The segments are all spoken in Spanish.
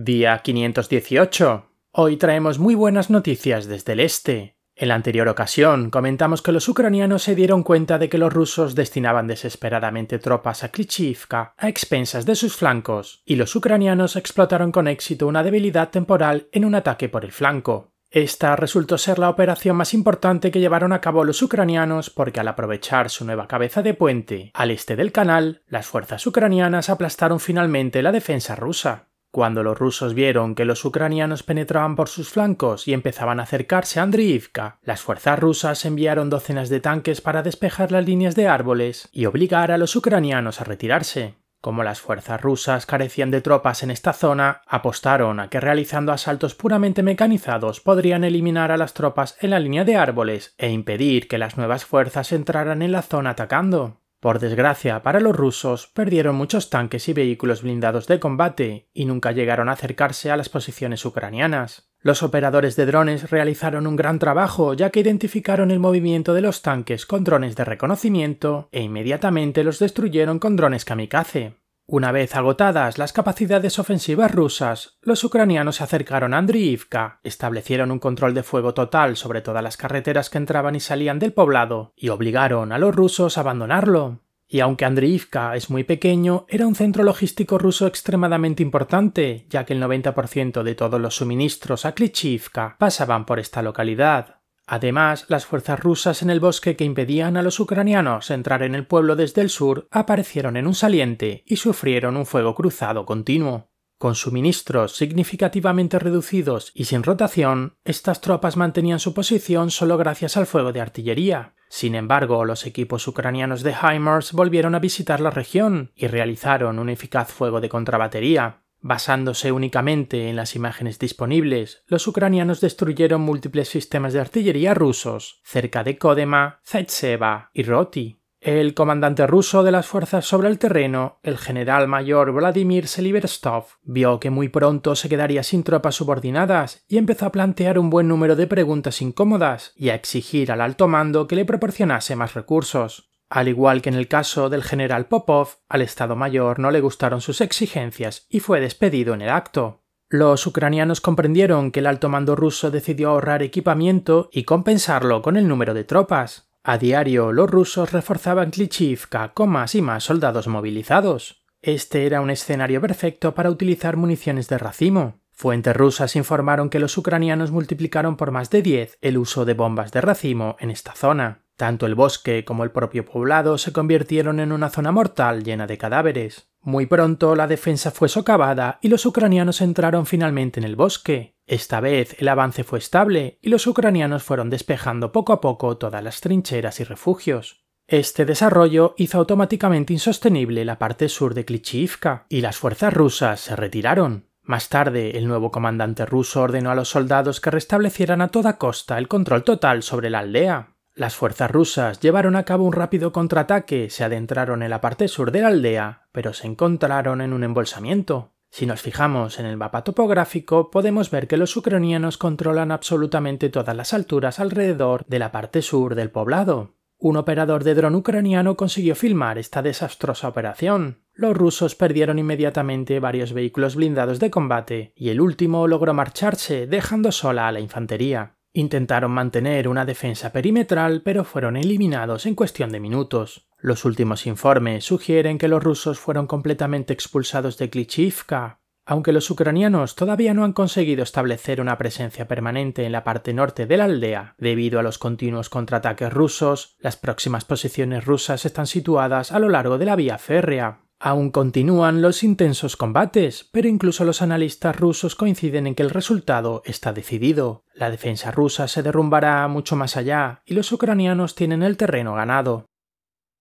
Día 518. Hoy traemos muy buenas noticias desde el este. En la anterior ocasión comentamos que los ucranianos se dieron cuenta de que los rusos destinaban desesperadamente tropas a Klichivka a expensas de sus flancos, y los ucranianos explotaron con éxito una debilidad temporal en un ataque por el flanco. Esta resultó ser la operación más importante que llevaron a cabo los ucranianos porque al aprovechar su nueva cabeza de puente al este del canal, las fuerzas ucranianas aplastaron finalmente la defensa rusa. Cuando los rusos vieron que los ucranianos penetraban por sus flancos y empezaban a acercarse a Andriivka, las fuerzas rusas enviaron docenas de tanques para despejar las líneas de árboles y obligar a los ucranianos a retirarse. Como las fuerzas rusas carecían de tropas en esta zona, apostaron a que realizando asaltos puramente mecanizados podrían eliminar a las tropas en la línea de árboles e impedir que las nuevas fuerzas entraran en la zona atacando. Por desgracia para los rusos, perdieron muchos tanques y vehículos blindados de combate y nunca llegaron a acercarse a las posiciones ucranianas. Los operadores de drones realizaron un gran trabajo ya que identificaron el movimiento de los tanques con drones de reconocimiento e inmediatamente los destruyeron con drones kamikaze. Una vez agotadas las capacidades ofensivas rusas, los ucranianos se acercaron a Andriivka, establecieron un control de fuego total sobre todas las carreteras que entraban y salían del poblado, y obligaron a los rusos a abandonarlo. Y aunque Andriivka es muy pequeño, era un centro logístico ruso extremadamente importante, ya que el 90% de todos los suministros a Klichivka pasaban por esta localidad. Además, las fuerzas rusas en el bosque que impedían a los ucranianos entrar en el pueblo desde el sur aparecieron en un saliente y sufrieron un fuego cruzado continuo. Con suministros significativamente reducidos y sin rotación, estas tropas mantenían su posición solo gracias al fuego de artillería. Sin embargo, los equipos ucranianos de HIMARS volvieron a visitar la región y realizaron un eficaz fuego de contrabatería. Basándose únicamente en las imágenes disponibles, los ucranianos destruyeron múltiples sistemas de artillería rusos cerca de Kodema, Zaitseva y Roti. El comandante ruso de las fuerzas sobre el terreno, el general mayor Vladimir Seliverstov, vio que muy pronto se quedaría sin tropas subordinadas y empezó a plantear un buen número de preguntas incómodas y a exigir al alto mando que le proporcionase más recursos. Al igual que en el caso del general Popov, al Estado Mayor no le gustaron sus exigencias y fue despedido en el acto. Los ucranianos comprendieron que el alto mando ruso decidió ahorrar equipamiento y compensarlo con el número de tropas. A diario los rusos reforzaban Klichivka con más y más soldados movilizados. Este era un escenario perfecto para utilizar municiones de racimo. Fuentes rusas informaron que los ucranianos multiplicaron por más de 10 el uso de bombas de racimo en esta zona. Tanto el bosque como el propio poblado se convirtieron en una zona mortal llena de cadáveres. Muy pronto la defensa fue socavada y los ucranianos entraron finalmente en el bosque. Esta vez el avance fue estable y los ucranianos fueron despejando poco a poco todas las trincheras y refugios. Este desarrollo hizo automáticamente insostenible la parte sur de Klichivka y las fuerzas rusas se retiraron. Más tarde, el nuevo comandante ruso ordenó a los soldados que restablecieran a toda costa el control total sobre la aldea. Las fuerzas rusas llevaron a cabo un rápido contraataque, se adentraron en la parte sur de la aldea, pero se encontraron en un embolsamiento. Si nos fijamos en el mapa topográfico, podemos ver que los ucranianos controlan absolutamente todas las alturas alrededor de la parte sur del poblado. Un operador de dron ucraniano consiguió filmar esta desastrosa operación. Los rusos perdieron inmediatamente varios vehículos blindados de combate y el último logró marcharse dejando sola a la infantería. Intentaron mantener una defensa perimetral pero fueron eliminados en cuestión de minutos. Los últimos informes sugieren que los rusos fueron completamente expulsados de Klichivka aunque los ucranianos todavía no han conseguido establecer una presencia permanente en la parte norte de la aldea, debido a los continuos contraataques rusos, las próximas posiciones rusas están situadas a lo largo de la vía férrea. Aún continúan los intensos combates, pero incluso los analistas rusos coinciden en que el resultado está decidido. La defensa rusa se derrumbará mucho más allá y los ucranianos tienen el terreno ganado.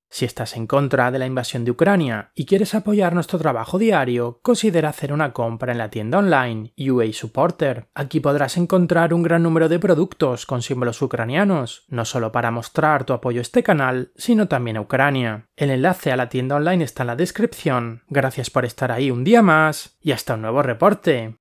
Si estás en contra de la invasión de Ucrania y quieres apoyar nuestro trabajo diario, considera hacer una compra en la tienda online UA Supporter. Aquí podrás encontrar un gran número de productos con símbolos ucranianos, no solo para mostrar tu apoyo a este canal, sino también a Ucrania. El enlace a la tienda online está en la descripción. Gracias por estar ahí un día más y hasta un nuevo reporte.